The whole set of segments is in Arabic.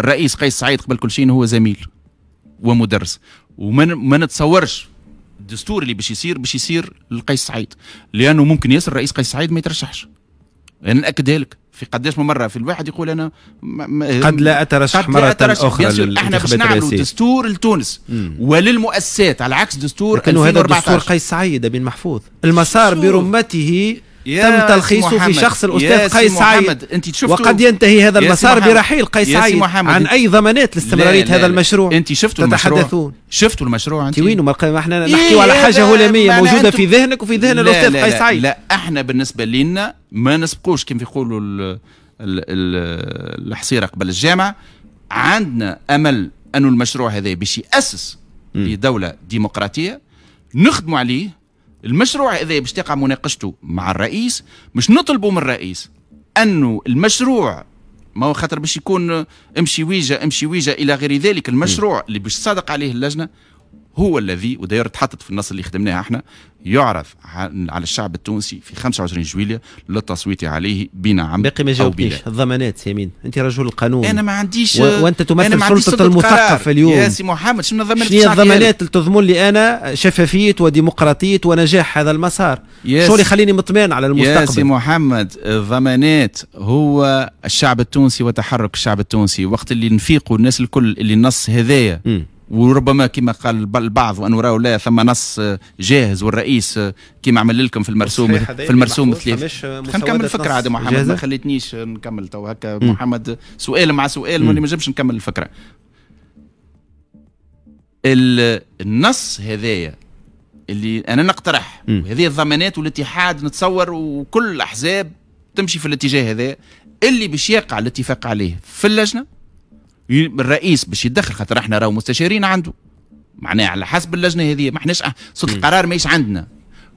الرئيس قيس سعيد قبل كل شيء هو زميل ومدرس وما نتصورش الدستور اللي باش يصير باش يصير لقيس سعيد لانه ممكن ياسر الرئيس قيس سعيد ما يترشحش انا ناكد لك في قداش من مره في الواحد يقول انا ما ما قد لا اترشح مره أترشح اخرى احنا باش نعملوا دستور لتونس وللمؤسسات على عكس دستور لكن هذا دستور قيس سعيد بن محفوظ المسار برمته تم تلخيصه في شخص الاستاذ قيس سعيد انت وقد ينتهي هذا المسار برحيل قيس سعيد عن اي ضمانات لاستمراريه هذا المشروع انت شفتوا المشروع شفتوا المشروع انت وين ما احنا إيه، نحكيو على حاجه هلاميه موجوده في ذهنك وفي ذهن الاستاذ قيس سعيد لا احنا بالنسبه لنا ما نسبقوش كيف يقولوا الحصيره قبل الجامعه عندنا امل انه المشروع هذا باش ياسس لدوله ديمقراطيه نخدموا عليه المشروع اذا باش تقع مناقشته مع الرئيس مش نطلبه من الرئيس انه المشروع ما هو خاطر باش يكون امشي ويجا امشي ويجا الى غير ذلك المشروع اللي باش تصادق عليه اللجنه هو الذي وداير تحطط في النص اللي خدمناها احنا يعرف على الشعب التونسي في 25 جويلية للتصويت عليه بنعم باقي ما جاوبتنيش الضمانات يمين انت رجل القانون انا ما عنديش و... وانت تمثل سلطة المثقف اليوم يا سي محمد شنو الضمانات شنو الضمانات اللي تضمن لي انا شفافية وديمقراطية ونجاح هذا المسار شو اللي يخليني مطمئن على المستقبل يا سي محمد الضمانات هو الشعب التونسي وتحرك الشعب التونسي وقت اللي نفيقوا الناس الكل اللي النص هذايا وربما كما قال البعض وانه راهو لا ثم نص آه، جاهز والرئيس آه، كما عمل لكم في المرسوم في المرسوم الثلاثة خلينا نكمل الفكره عاد محمد ما خليتنيش آه، نكمل تو هكا محمد سؤال مع سؤال ما نجمش نكمل الفكره النص هذايا اللي انا نقترح هذه الضمانات والاتحاد نتصور وكل الاحزاب تمشي في الاتجاه هذا اللي باش يقع الاتفاق عليه في اللجنه الرئيس باش يتدخل خاطر احنا راهو مستشارين عنده معناها على حسب اللجنه هذه ما احناش سلطه القرار ماهيش عندنا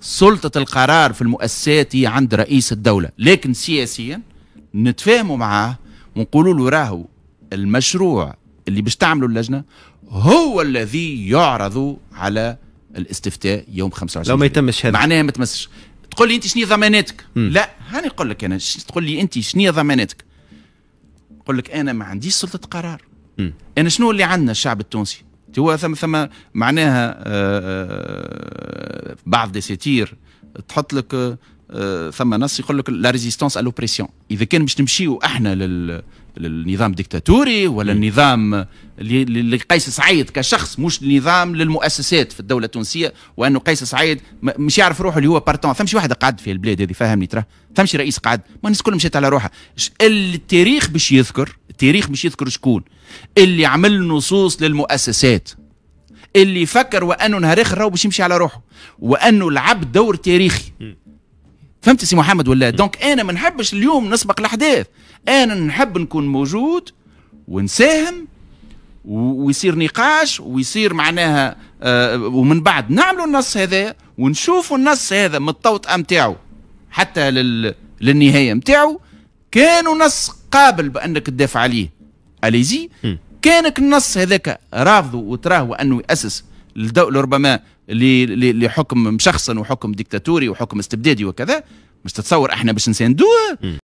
سلطه القرار في المؤسسات هي عند رئيس الدوله لكن سياسيا نتفاهموا معاه ونقولوا له راهو المشروع اللي باش تعمله اللجنه هو الذي يعرض على الاستفتاء يوم 25 لو ما يتمش هذا معناها ما تمسش تقول لي انت شنو ضماناتك لا هاني نقول لك انا تقول لي انت شنو ضماناتك يقول لك انا ما عنديش سلطه قرار م. انا شنو اللي عندنا الشعب التونسي هو ثم ثم معناها آه، آه، آه، بعض دي تحط لك ثم نص يقول لك لا ريزيستونس الوبريسيون اذا كان باش نمشيو احنا لل للنظام الدكتاتوري ولا النظام لقيس سعيد كشخص مش نظام للمؤسسات في الدوله التونسيه وانه قيس سعيد مش يعرف روحه اللي هو بارتون فمش واحد قعد في البلاد هذه فهمني ترى فمش رئيس قعد ما الناس كلها مشيت على روحها التاريخ باش يذكر التاريخ باش يذكر شكون اللي عمل نصوص للمؤسسات اللي فكر وانه نهار اخر راهو باش يمشي على روحه وانه لعب دور تاريخي فهمت سي محمد ولا دونك انا ما نحبش اليوم نسبق الاحداث انا نحب نكون موجود ونساهم ويصير نقاش ويصير معناها آه ومن بعد نعملوا النص هذا ونشوفوا النص هذا من التوطئه نتاعو حتى لل... للنهايه نتاعو كانوا نص قابل بانك تدافع عليه اليزي كانك النص هذاك رافضه وتراه انه ياسس الدولة ربما لحكم مشخصن وحكم ديكتاتوري وحكم استبدادي وكذا مش تتصور احنا باش نساندوها